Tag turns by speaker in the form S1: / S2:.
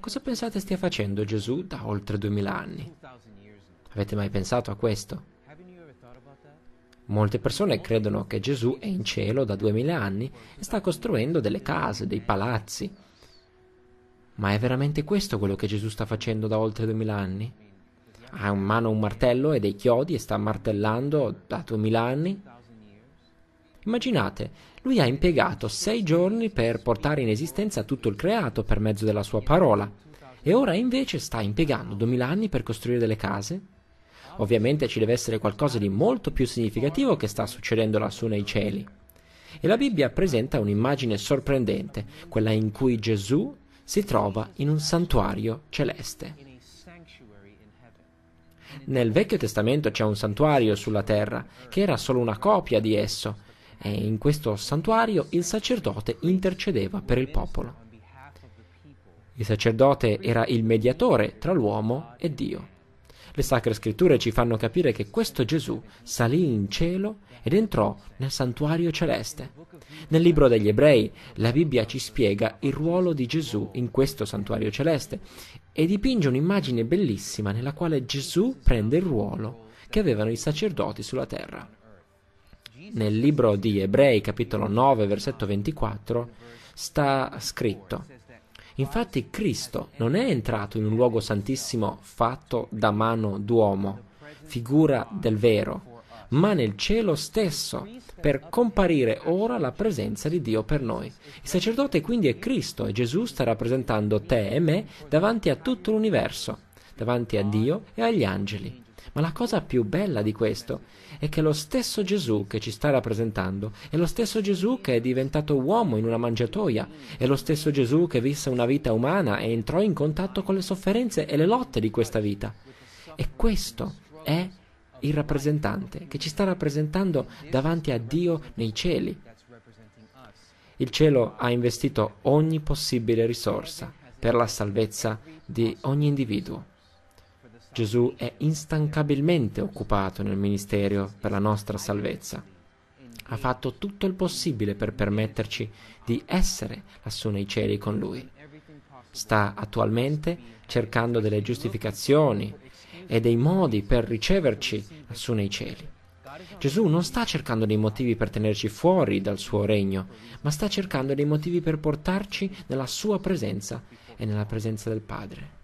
S1: Cosa pensate stia facendo Gesù da oltre duemila anni? Avete mai pensato a questo? Molte persone credono che Gesù è in cielo da duemila anni e sta costruendo delle case, dei palazzi. Ma è veramente questo quello che Gesù sta facendo da oltre duemila anni? Ha in mano un martello e dei chiodi e sta martellando da duemila anni? Immaginate, lui ha impiegato sei giorni per portare in esistenza tutto il creato per mezzo della sua parola e ora invece sta impiegando duemila anni per costruire delle case? Ovviamente ci deve essere qualcosa di molto più significativo che sta succedendo lassù nei cieli. E la Bibbia presenta un'immagine sorprendente, quella in cui Gesù si trova in un santuario celeste. Nel Vecchio Testamento c'è un santuario sulla terra, che era solo una copia di esso, e in questo santuario il sacerdote intercedeva per il popolo. Il sacerdote era il mediatore tra l'uomo e Dio. Le sacre scritture ci fanno capire che questo Gesù salì in cielo ed entrò nel santuario celeste. Nel libro degli ebrei la Bibbia ci spiega il ruolo di Gesù in questo santuario celeste e dipinge un'immagine bellissima nella quale Gesù prende il ruolo che avevano i sacerdoti sulla terra nel libro di Ebrei capitolo 9 versetto 24 sta scritto Infatti Cristo non è entrato in un luogo santissimo fatto da mano d'uomo, figura del vero, ma nel cielo stesso, per comparire ora la presenza di Dio per noi. Il sacerdote quindi è Cristo e Gesù sta rappresentando te e me davanti a tutto l'universo davanti a Dio e agli angeli. Ma la cosa più bella di questo è che lo stesso Gesù che ci sta rappresentando è lo stesso Gesù che è diventato uomo in una mangiatoia, è lo stesso Gesù che visse una vita umana e entrò in contatto con le sofferenze e le lotte di questa vita. E questo è il rappresentante che ci sta rappresentando davanti a Dio nei cieli. Il cielo ha investito ogni possibile risorsa per la salvezza di ogni individuo. Gesù è instancabilmente occupato nel ministero per la nostra salvezza. Ha fatto tutto il possibile per permetterci di essere lassù nei cieli con Lui. Sta attualmente cercando delle giustificazioni e dei modi per riceverci lassù nei cieli. Gesù non sta cercando dei motivi per tenerci fuori dal suo regno, ma sta cercando dei motivi per portarci nella sua presenza e nella presenza del Padre.